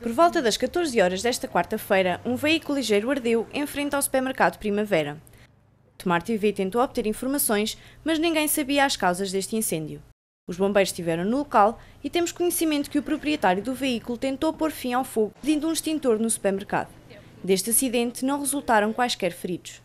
Por volta das 14 horas desta quarta-feira, um veículo ligeiro ardeu em frente ao supermercado Primavera. Tomar TV tentou obter informações, mas ninguém sabia as causas deste incêndio. Os bombeiros estiveram no local e temos conhecimento que o proprietário do veículo tentou pôr fim ao fogo pedindo um extintor no supermercado. Deste acidente não resultaram quaisquer feridos.